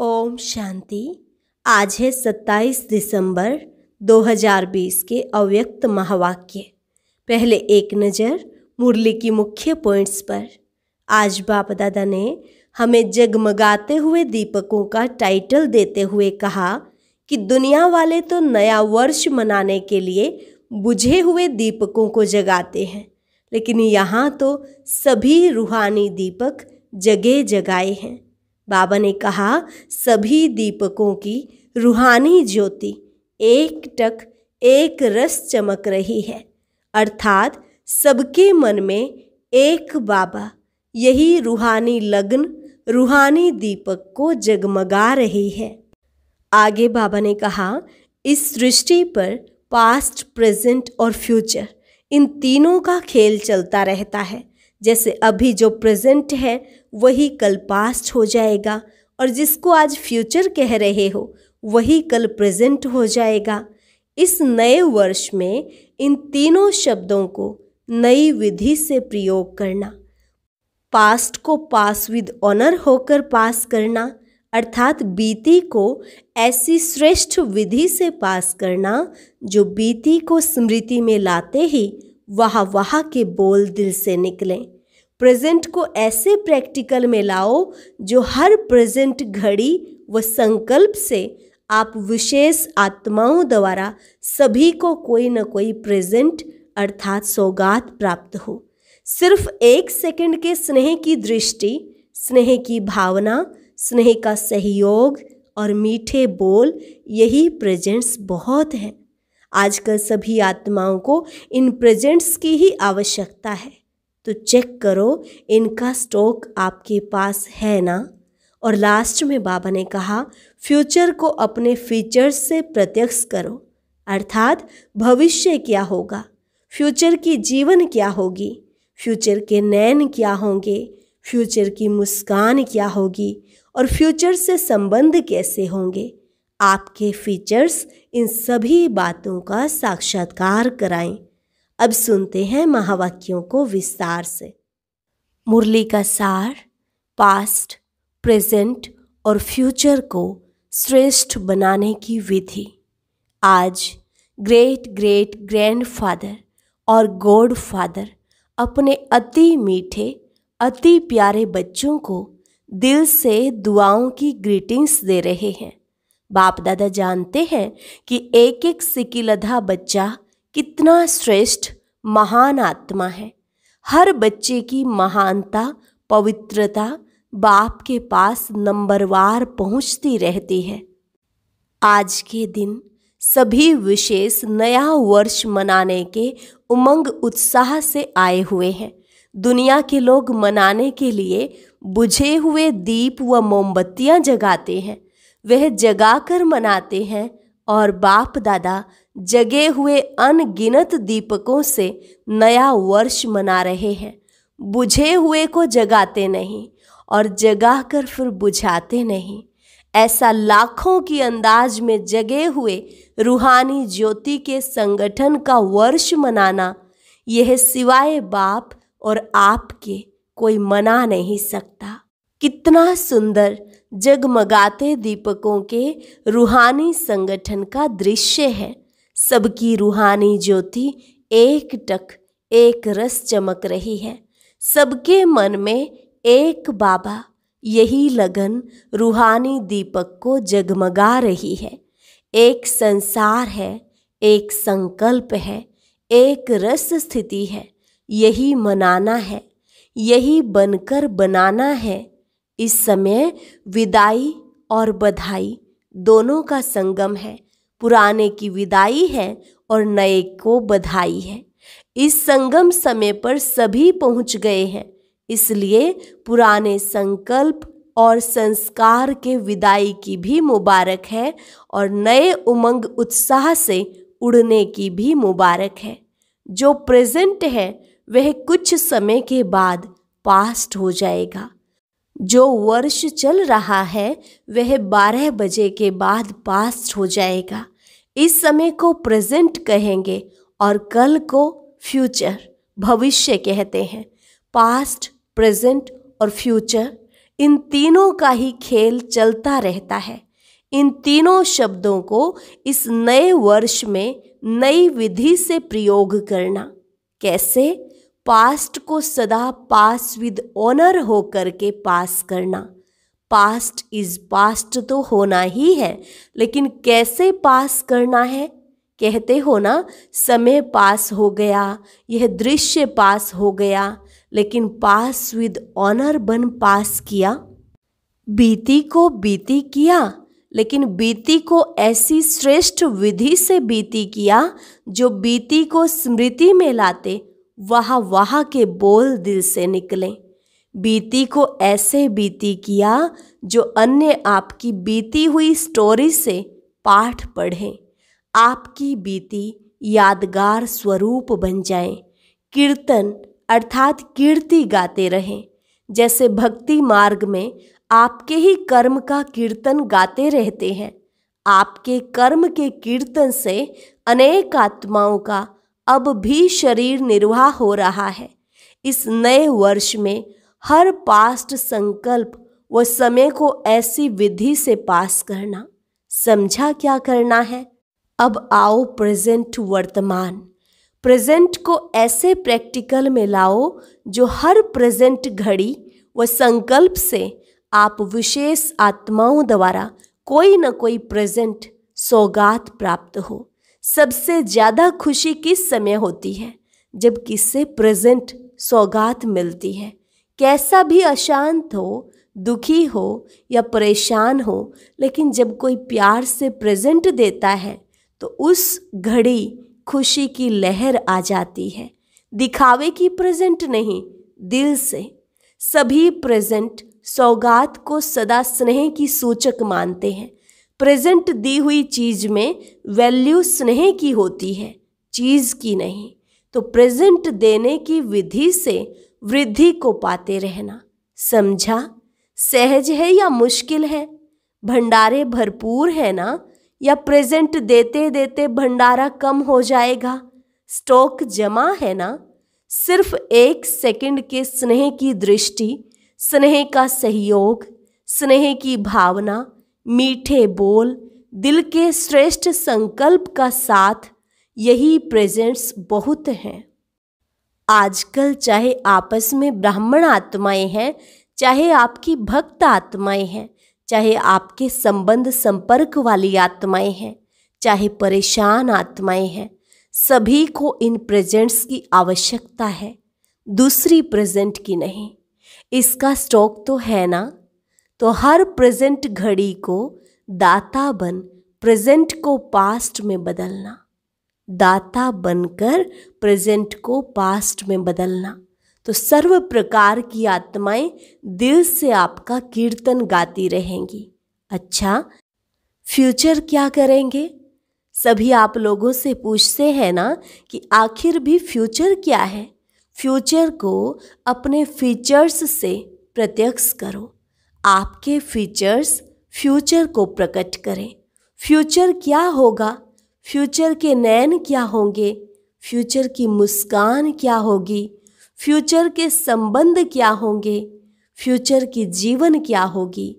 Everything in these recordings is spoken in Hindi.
ओम शांति आज है सत्ताईस दिसंबर 2020 के अव्यक्त महावाक्य पहले एक नज़र मुरली की मुख्य पॉइंट्स पर आज बाप दादा ने हमें जगमगाते हुए दीपकों का टाइटल देते हुए कहा कि दुनिया वाले तो नया वर्ष मनाने के लिए बुझे हुए दीपकों को जगाते हैं लेकिन यहाँ तो सभी रूहानी दीपक जगे जगाए हैं बाबा ने कहा सभी दीपकों की रूहानी ज्योति एक टक एक रस चमक रही है अर्थात सबके मन में एक बाबा यही रूहानी लग्न रूहानी दीपक को जगमगा रही है आगे बाबा ने कहा इस सृष्टि पर पास्ट प्रेजेंट और फ्यूचर इन तीनों का खेल चलता रहता है जैसे अभी जो प्रेजेंट है वही कल पास्ट हो जाएगा और जिसको आज फ्यूचर कह रहे हो वही कल प्रेजेंट हो जाएगा इस नए वर्ष में इन तीनों शब्दों को नई विधि से प्रयोग करना पास्ट को पास विद ऑनर होकर पास करना अर्थात बीती को ऐसी श्रेष्ठ विधि से पास करना जो बीती को स्मृति में लाते ही वाह वाह के बोल दिल से निकलें प्रेजेंट को ऐसे प्रैक्टिकल में लाओ जो हर प्रेजेंट घड़ी व संकल्प से आप विशेष आत्माओं द्वारा सभी को कोई न कोई प्रेजेंट अर्थात सौगात प्राप्त हो सिर्फ एक सेकंड के स्नेह की दृष्टि स्नेह की भावना स्नेह का सहयोग और मीठे बोल यही प्रेजेंट्स बहुत हैं आजकल सभी आत्माओं को इन प्रेजेंट्स की ही आवश्यकता है तो चेक करो इनका स्टॉक आपके पास है ना और लास्ट में बाबा ने कहा फ्यूचर को अपने फीचर्स से प्रत्यक्ष करो अर्थात भविष्य क्या होगा फ्यूचर की जीवन क्या होगी फ्यूचर के नैन क्या होंगे फ्यूचर की मुस्कान क्या होगी और फ्यूचर से संबंध कैसे होंगे आपके फीचर्स इन सभी बातों का साक्षात्कार कराएं अब सुनते हैं महावाक्यों को विस्तार से मुरली का सार पास्ट प्रेजेंट और फ्यूचर को श्रेष्ठ बनाने की विधि आज ग्रेट ग्रेट ग्रैंड फादर और गॉड फादर अपने अति मीठे अति प्यारे बच्चों को दिल से दुआओं की ग्रीटिंग्स दे रहे हैं बाप दादा जानते हैं कि एक एक सिकिलधा बच्चा कितना श्रेष्ठ महान आत्मा है हर बच्चे की महानता पवित्रता बाप के पास नंबरवार पहुंचती रहती है आज के दिन सभी विशेष नया वर्ष मनाने के उमंग उत्साह से आए हुए हैं दुनिया के लोग मनाने के लिए बुझे हुए दीप व मोमबत्तियां जगाते हैं वह जगाकर मनाते हैं और बाप दादा जगे हुए अनगिनत दीपकों से नया वर्ष मना रहे हैं बुझे हुए को जगाते नहीं और जगा कर फिर बुझाते नहीं ऐसा लाखों की अंदाज में जगे हुए रूहानी ज्योति के संगठन का वर्ष मनाना यह सिवाय बाप और आपके कोई मना नहीं सकता कितना सुंदर जगमगाते दीपकों के रूहानी संगठन का दृश्य है सबकी रूहानी ज्योति एक टक एक रस चमक रही है सबके मन में एक बाबा यही लगन रूहानी दीपक को जगमगा रही है एक संसार है एक संकल्प है एक रस स्थिति है यही मनाना है यही बनकर बनाना है इस समय विदाई और बधाई दोनों का संगम है पुराने की विदाई है और नए को बधाई है इस संगम समय पर सभी पहुंच गए हैं इसलिए पुराने संकल्प और संस्कार के विदाई की भी मुबारक है और नए उमंग उत्साह से उड़ने की भी मुबारक है जो प्रेजेंट है वह कुछ समय के बाद पास्ट हो जाएगा जो वर्ष चल रहा है वह बारह बजे के बाद पास्ट हो जाएगा इस समय को प्रेजेंट कहेंगे और कल को फ्यूचर भविष्य कहते हैं पास्ट प्रेजेंट और फ्यूचर इन तीनों का ही खेल चलता रहता है इन तीनों शब्दों को इस नए वर्ष में नई विधि से प्रयोग करना कैसे पास्ट को सदा पास विद ऑनर होकर के पास करना पास्ट इज पास्ट तो होना ही है लेकिन कैसे पास करना है कहते हो ना समय पास हो गया यह दृश्य पास हो गया लेकिन पास विद ऑनर बन पास किया बीती को बीती किया लेकिन बीती को ऐसी श्रेष्ठ विधि से बीती किया जो बीती को स्मृति में लाते वहा वहा के बोल दिल से निकलें बीती को ऐसे बीती किया जो अन्य आपकी बीती हुई स्टोरी से पाठ पढ़ें आपकी बीती यादगार स्वरूप बन जाए कीर्तन अर्थात कीर्ति गाते रहें जैसे भक्ति मार्ग में आपके ही कर्म का कीर्तन गाते रहते हैं आपके कर्म के कीर्तन से अनेक आत्माओं का अब भी शरीर निर्वाह हो रहा है इस नए वर्ष में हर पास्ट संकल्प व समय को ऐसी विधि से पास करना समझा क्या करना है अब आओ प्रेजेंट वर्तमान प्रेजेंट को ऐसे प्रैक्टिकल में लाओ जो हर प्रेजेंट घड़ी व संकल्प से आप विशेष आत्माओं द्वारा कोई न कोई प्रेजेंट सौगात प्राप्त हो सबसे ज़्यादा खुशी किस समय होती है जब किससे प्रेजेंट सौगात मिलती है कैसा भी अशांत हो दुखी हो या परेशान हो लेकिन जब कोई प्यार से प्रेजेंट देता है तो उस घड़ी खुशी की लहर आ जाती है दिखावे की प्रेजेंट नहीं दिल से सभी प्रेजेंट सौगात को सदा स्नेह की सूचक मानते हैं प्रेजेंट दी हुई चीज में वैल्यू स्नेह की होती है चीज़ की नहीं तो प्रेजेंट देने की विधि से वृद्धि को पाते रहना समझा सहज है या मुश्किल है भंडारे भरपूर है ना या प्रेजेंट देते देते भंडारा कम हो जाएगा स्टॉक जमा है ना सिर्फ एक सेकंड के स्नेह की दृष्टि स्नेह का सहयोग स्नेह की भावना मीठे बोल दिल के श्रेष्ठ संकल्प का साथ यही प्रेजेंट्स बहुत हैं आजकल चाहे आपस में ब्राह्मण आत्माएं हैं चाहे आपकी भक्त आत्माएं हैं चाहे आपके संबंध संपर्क वाली आत्माएं हैं चाहे परेशान आत्माएं हैं सभी को इन प्रेजेंट्स की आवश्यकता है दूसरी प्रेजेंट की नहीं इसका स्टॉक तो है ना तो हर प्रेजेंट घड़ी को दाता बन प्रेजेंट को पास्ट में बदलना दाता बनकर प्रेजेंट को पास्ट में बदलना तो सर्व प्रकार की आत्माएं दिल से आपका कीर्तन गाती रहेंगी अच्छा फ्यूचर क्या करेंगे सभी आप लोगों से पूछते हैं ना कि आखिर भी फ्यूचर क्या है फ्यूचर को अपने फीचर्स से प्रत्यक्ष करो आपके फीचर्स फ्यूचर को प्रकट करें फ्यूचर क्या होगा फ्यूचर के नैन क्या होंगे फ्यूचर की मुस्कान क्या होगी फ्यूचर के संबंध क्या होंगे फ्यूचर की जीवन क्या होगी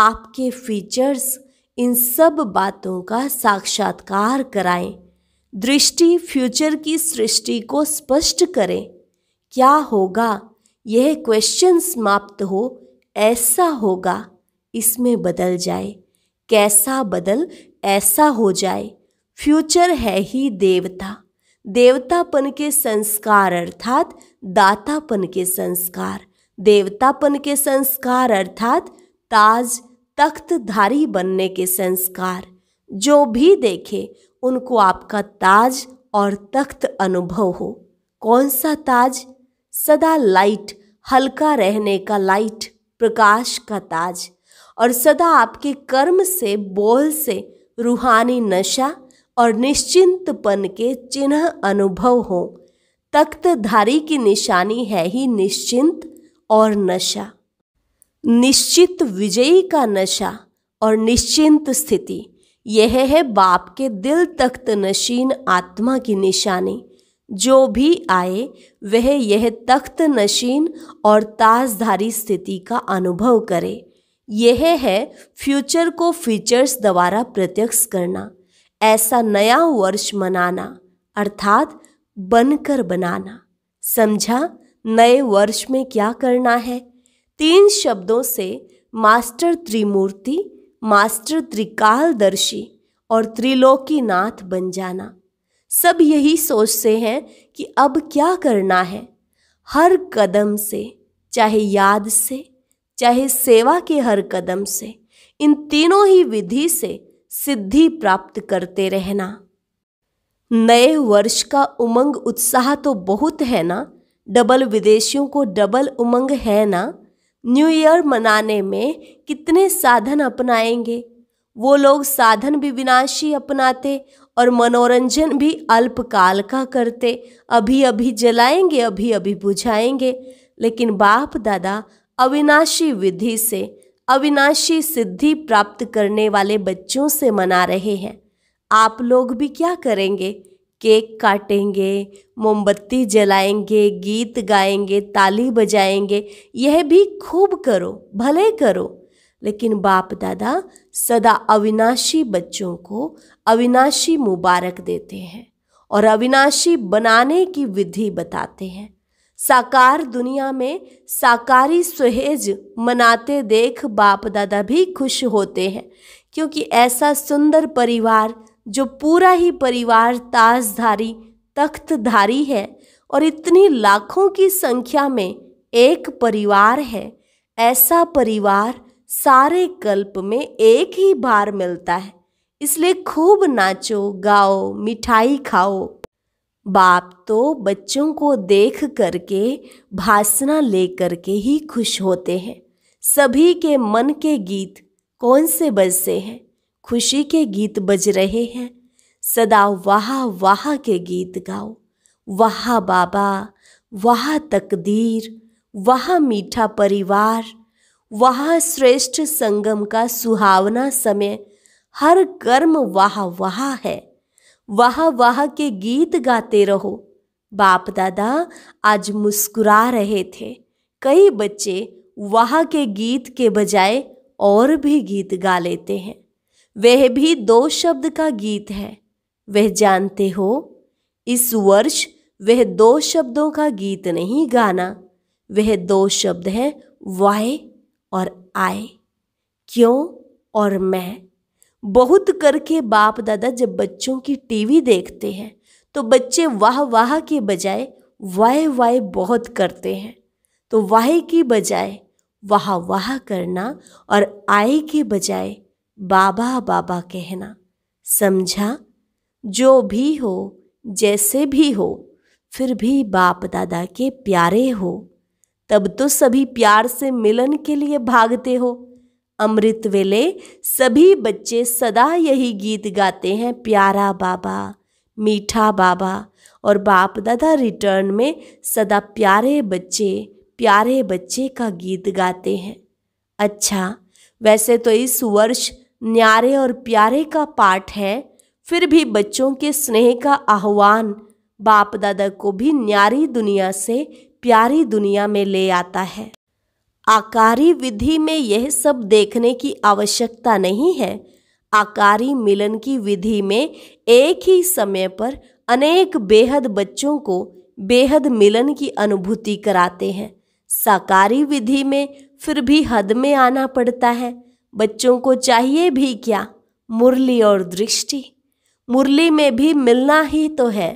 आपके फीचर्स इन सब बातों का साक्षात्कार कराएं दृष्टि फ्यूचर की सृष्टि को स्पष्ट करें क्या होगा यह क्वेश्चन समाप्त हो ऐसा होगा इसमें बदल जाए कैसा बदल ऐसा हो जाए फ्यूचर है ही देवता देवतापन के संस्कार अर्थात दातापन के संस्कार देवतापन के संस्कार अर्थात ताज तख्तधारी बनने के संस्कार जो भी देखे उनको आपका ताज और तख्त अनुभव हो कौन सा ताज सदा लाइट हल्का रहने का लाइट प्रकाश का ताज और सदा आपके कर्म से बोल से रूहानी नशा और निश्चिंतपन के चिन्ह अनुभव हो तख्तधारी की निशानी है ही निश्चिंत और नशा निश्चित विजयी का नशा और निश्चिंत स्थिति यह है बाप के दिल तख्त नशीन आत्मा की निशानी जो भी आए वह यह तख्त नशीन और ताजधारी स्थिति का अनुभव करे यह है फ्यूचर को फीचर्स द्वारा प्रत्यक्ष करना ऐसा नया वर्ष मनाना अर्थात बनकर बनाना समझा नए वर्ष में क्या करना है तीन शब्दों से मास्टर त्रिमूर्ति मास्टर त्रिकालदर्शी और त्रिलोकी नाथ बन जाना सब यही सोचते हैं कि अब क्या करना है हर कदम से चाहे याद से चाहे सेवा के हर कदम से इन तीनों ही विधि से सिद्धि प्राप्त करते रहना नए वर्ष का उमंग उत्साह तो बहुत है ना डबल विदेशियों को डबल उमंग है ना न्यू ईयर मनाने में कितने साधन अपनाएंगे वो लोग साधन भी विनाशी अपनाते और मनोरंजन भी अल्पकाल का करते अभी अभी जलाएंगे अभी अभी बुझाएंगे लेकिन बाप दादा अविनाशी विधि से अविनाशी सिद्धि प्राप्त करने वाले बच्चों से मना रहे हैं आप लोग भी क्या करेंगे केक काटेंगे मोमबत्ती जलाएंगे गीत गाएंगे ताली बजाएंगे यह भी खूब करो भले करो लेकिन बाप दादा सदा अविनाशी बच्चों को अविनाशी मुबारक देते हैं और अविनाशी बनाने की विधि बताते हैं साकार दुनिया में साकारी सुहेज मनाते देख बाप दादा भी खुश होते हैं क्योंकि ऐसा सुंदर परिवार जो पूरा ही परिवार ताजधारी तख्तधारी है और इतनी लाखों की संख्या में एक परिवार है ऐसा परिवार सारे कल्प में एक ही बार मिलता है इसलिए खूब नाचो गाओ मिठाई खाओ बाप तो बच्चों को देख करके भासना ले करके ही खुश होते हैं सभी के मन के गीत कौन से बजते हैं खुशी के गीत बज रहे हैं सदा वाह वाह के गीत गाओ वाह बाबा वाह तकदीर वाह मीठा परिवार वहाँ श्रेष्ठ संगम का सुहावना समय हर कर्म वाह वाह है वाह वाह के गीत गाते रहो बाप दादा आज मुस्कुरा रहे थे कई बच्चे वाह के गीत के बजाय और भी गीत गा लेते हैं वह भी दो शब्द का गीत है वह जानते हो इस वर्ष वह दो शब्दों का गीत नहीं गाना वह दो शब्द हैं वाय और आय क्यों और मैं बहुत करके बाप दादा जब बच्चों की टीवी देखते हैं तो बच्चे वाह वाह के बजाय वाह वाह बहुत करते हैं तो वाह की बजाय वाह वाह करना और आए के बजाय बाबा बाबा कहना समझा जो भी हो जैसे भी हो फिर भी बाप दादा के प्यारे हो तब तो सभी प्यार से मिलन के लिए भागते हो अमृत वेले सभी बच्चे सदा यही गीत गाते हैं प्यारा बाबा मीठा बाबा और बाप दादा रिटर्न में सदा प्यारे बच्चे प्यारे बच्चे का गीत गाते हैं अच्छा वैसे तो इस वर्ष न्यारे और प्यारे का पाठ है फिर भी बच्चों के स्नेह का आह्वान बाप दादा को भी न्यारी दुनिया से प्यारी दुनिया में ले आता है आकारी विधि में यह सब देखने की आवश्यकता नहीं है आकारी मिलन की विधि में एक ही समय पर अनेक बेहद बच्चों को बेहद मिलन की अनुभूति कराते हैं साकारी विधि में फिर भी हद में आना पड़ता है बच्चों को चाहिए भी क्या मुरली और दृष्टि मुरली में भी मिलना ही तो है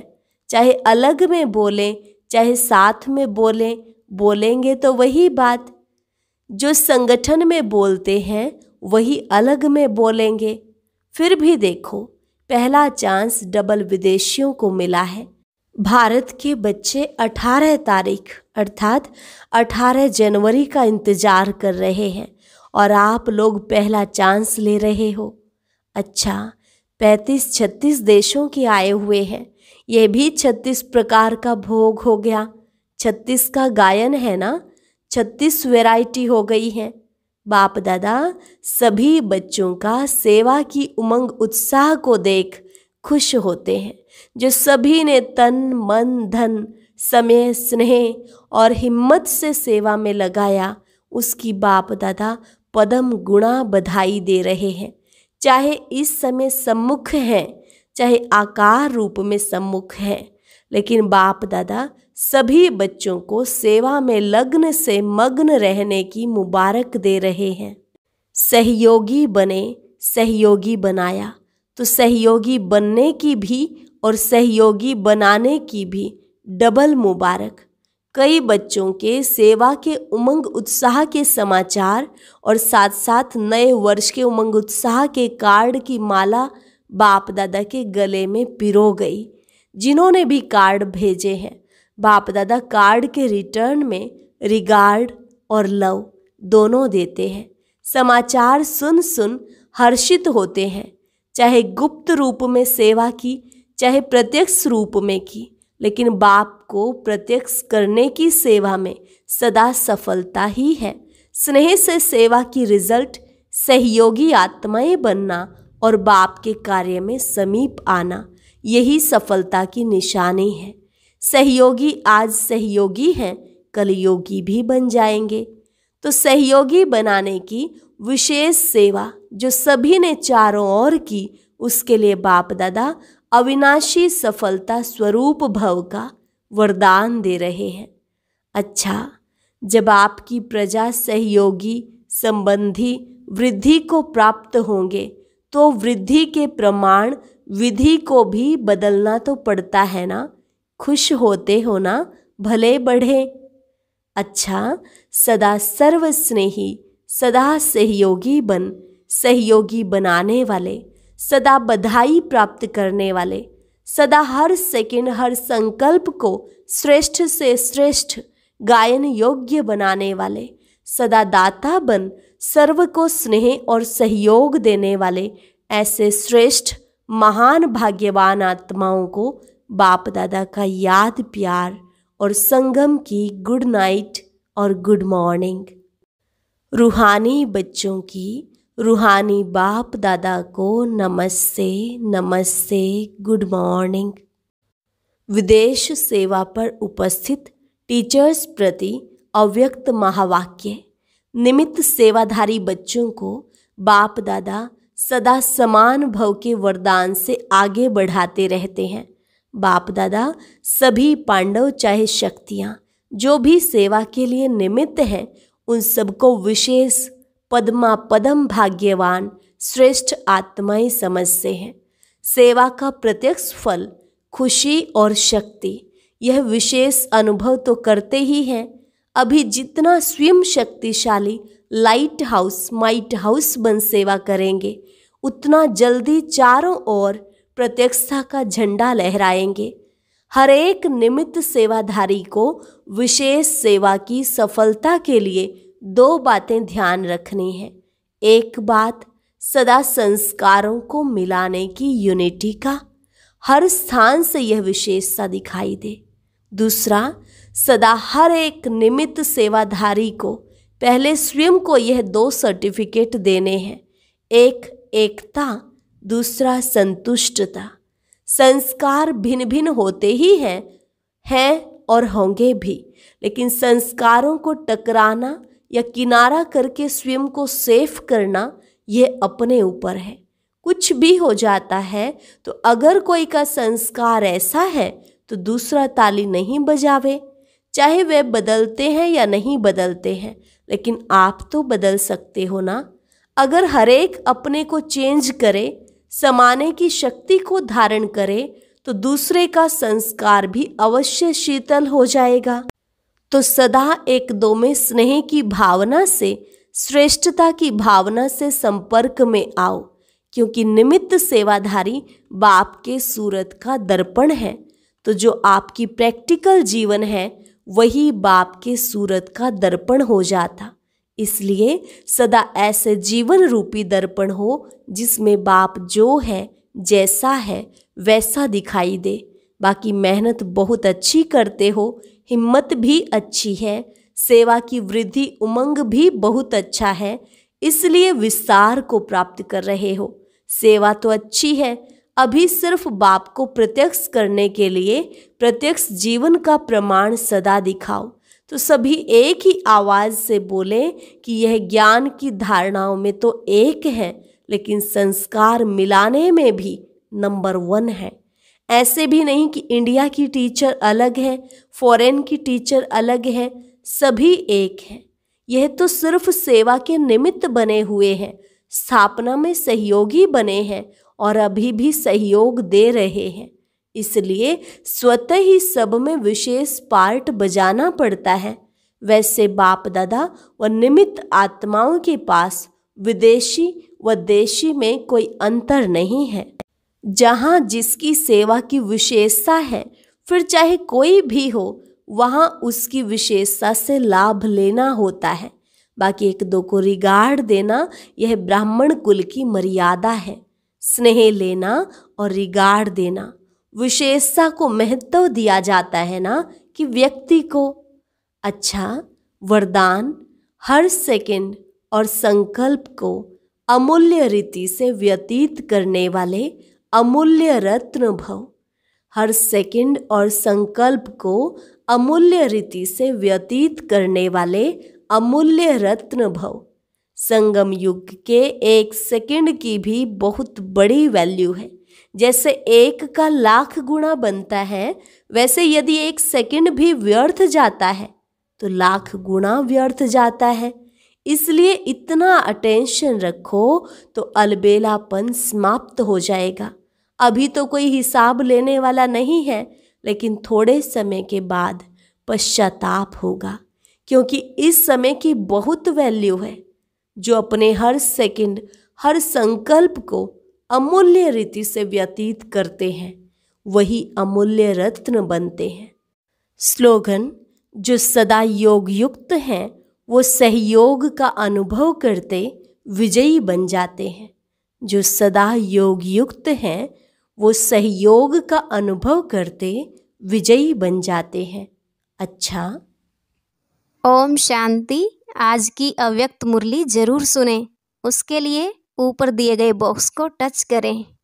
चाहे अलग में बोलें चाहे साथ में बोलें बोलेंगे तो वही बात जो संगठन में बोलते हैं वही अलग में बोलेंगे फिर भी देखो पहला चांस डबल विदेशियों को मिला है भारत के बच्चे 18 तारीख अर्थात 18 जनवरी का इंतज़ार कर रहे हैं और आप लोग पहला चांस ले रहे हो अच्छा पैंतीस छत्तीस देशों के आए हुए हैं ये भी छत्तीस प्रकार का भोग हो गया छत्तीस का गायन है ना छत्तीस वेराइटी हो गई हैं बाप दादा सभी बच्चों का सेवा की उमंग उत्साह को देख खुश होते हैं जो सभी ने तन मन धन समय स्नेह और हिम्मत से सेवा में लगाया उसकी बाप दादा पदम गुणा बधाई दे रहे हैं चाहे इस समय सम्मुख हैं चाहे आकार रूप में सम्मुख हैं लेकिन बाप दादा सभी बच्चों को सेवा में लग्न से मग्न रहने की मुबारक दे रहे हैं सहयोगी बने सहयोगी बनाया तो सहयोगी बनने की भी और सहयोगी बनाने की भी डबल मुबारक कई बच्चों के सेवा के उमंग उत्साह के समाचार और साथ साथ नए वर्ष के उमंग उत्साह के कार्ड की माला बाप दादा के गले में पिरो गई जिन्होंने भी कार्ड भेजे हैं बाप दादा कार्ड के रिटर्न में रिगार्ड और लव दोनों देते हैं समाचार सुन सुन हर्षित होते हैं चाहे गुप्त रूप में सेवा की चाहे प्रत्यक्ष रूप में की लेकिन बाप को प्रत्यक्ष करने की सेवा में सदा सफलता ही है स्नेह से सेवा की रिजल्ट सहयोगी आत्माएं बनना और बाप के कार्य में समीप आना यही सफलता की निशानी है सहयोगी आज सहयोगी हैं कल योगी भी बन जाएंगे तो सहयोगी बनाने की विशेष सेवा जो सभी ने चारों ओर की उसके लिए बाप दादा अविनाशी सफलता स्वरूप भव का वरदान दे रहे हैं अच्छा जब आपकी प्रजा सहयोगी संबंधी वृद्धि को प्राप्त होंगे तो वृद्धि के प्रमाण विधि को भी बदलना तो पड़ता है ना खुश होते होना भले बढ़े अच्छा सदा सर्व स्नेही सदा सहयोगी बन सहयोगी बनाने वाले सदा बधाई प्राप्त करने वाले सदा हर सेकंड हर संकल्प को श्रेष्ठ से श्रेष्ठ गायन योग्य बनाने वाले सदा दाता बन सर्व को स्नेह और सहयोग देने वाले ऐसे श्रेष्ठ महान भाग्यवान आत्माओं को बाप दादा का याद प्यार और संगम की गुड नाइट और गुड मॉर्निंग रूहानी बच्चों की रूहानी बाप दादा को नमस्ते नमस्ते गुड मॉर्निंग विदेश सेवा पर उपस्थित टीचर्स प्रति अव्यक्त महावाक्य निमित्त सेवाधारी बच्चों को बाप दादा सदा समान भव के वरदान से आगे बढ़ाते रहते हैं बाप दादा सभी पांडव चाहे शक्तियाँ जो भी सेवा के लिए निमित्त हैं उन सबको विशेष पद्मा पदम भाग्यवान श्रेष्ठ आत्माएं समझते हैं सेवा का प्रत्यक्ष फल खुशी और शक्ति यह विशेष अनुभव तो करते ही हैं अभी जितना स्वयं शक्तिशाली लाइट हाउस माइट हाउस बन सेवा करेंगे उतना जल्दी चारों ओर प्रत्यक्षता का झंडा लहराएंगे हर एक निमित्त सेवाधारी को विशेष सेवा की सफलता के लिए दो बातें ध्यान रखनी है एक बात सदा संस्कारों को मिलाने की यूनिटी का हर स्थान से यह विशेषता दिखाई दे दूसरा सदा हर एक निमित्त सेवाधारी को पहले स्वयं को यह दो सर्टिफिकेट देने हैं एक एकता दूसरा संतुष्टता संस्कार भिन्न भिन्न होते ही हैं हैं और होंगे भी लेकिन संस्कारों को टकराना या किनारा करके स्वयं को सेफ करना ये अपने ऊपर है कुछ भी हो जाता है तो अगर कोई का संस्कार ऐसा है तो दूसरा ताली नहीं बजावे चाहे वे बदलते हैं या नहीं बदलते हैं लेकिन आप तो बदल सकते हो ना अगर हरेक अपने को चेंज करे समाने की शक्ति को धारण करे तो दूसरे का संस्कार भी अवश्य शीतल हो जाएगा तो सदा एक दो में स्नेह की भावना से श्रेष्ठता की भावना से संपर्क में आओ क्योंकि निमित्त सेवाधारी बाप के सूरत का दर्पण है तो जो आपकी प्रैक्टिकल जीवन है वही बाप के सूरत का दर्पण हो जाता इसलिए सदा ऐसे जीवन रूपी दर्पण हो जिसमें बाप जो है जैसा है वैसा दिखाई दे बाकी मेहनत बहुत अच्छी करते हो हिम्मत भी अच्छी है सेवा की वृद्धि उमंग भी बहुत अच्छा है इसलिए विस्तार को प्राप्त कर रहे हो सेवा तो अच्छी है अभी सिर्फ बाप को प्रत्यक्ष करने के लिए प्रत्यक्ष जीवन का प्रमाण सदा दिखाओ तो सभी एक ही आवाज़ से बोले कि यह ज्ञान की धारणाओं में तो एक है लेकिन संस्कार मिलाने में भी नंबर वन है ऐसे भी नहीं कि इंडिया की टीचर अलग है फॉरेन की टीचर अलग है सभी एक हैं यह तो सिर्फ सेवा के निमित्त बने हुए हैं स्थापना में सहयोगी बने हैं और अभी भी सहयोग दे रहे हैं इसलिए स्वतः ही सब में विशेष पार्ट बजाना पड़ता है वैसे बाप दादा व निमित आत्माओं के पास विदेशी व देशी में कोई अंतर नहीं है जहाँ जिसकी सेवा की विशेषता है फिर चाहे कोई भी हो वहाँ उसकी विशेषता से लाभ लेना होता है बाकी एक दो को रिगार्ड देना यह ब्राह्मण कुल की मर्यादा है स्नेह लेना और रिगार्ड देना विशेषता को महत्व दिया जाता है ना कि व्यक्ति को अच्छा वरदान हर सेकंड और संकल्प को अमूल्य रीति से व्यतीत करने वाले अमूल्य रत्न भव हर सेकंड और संकल्प को अमूल्य रीति से व्यतीत करने वाले अमूल्य रत्न भव संगम युग के एक सेकंड की भी बहुत बड़ी वैल्यू है जैसे एक का लाख गुणा बनता है वैसे यदि एक सेकंड भी व्यर्थ जाता है तो लाख गुणा व्यर्थ जाता है इसलिए इतना अटेंशन रखो तो अलबेलापन समाप्त हो जाएगा अभी तो कोई हिसाब लेने वाला नहीं है लेकिन थोड़े समय के बाद पश्चाताप होगा क्योंकि इस समय की बहुत वैल्यू है जो अपने हर सेकंड हर संकल्प को अमूल्य रीति से व्यतीत करते हैं वही अमूल्य रत्न बनते हैं स्लोगन जो सदा योग युक्त हैं वो सहयोग का अनुभव करते विजयी बन जाते हैं जो सदा योग युक्त हैं वो सहयोग का अनुभव करते विजयी बन जाते हैं अच्छा ओम शांति आज की अव्यक्त मुरली जरूर सुने उसके लिए ऊपर दिए गए बॉक्स को टच करें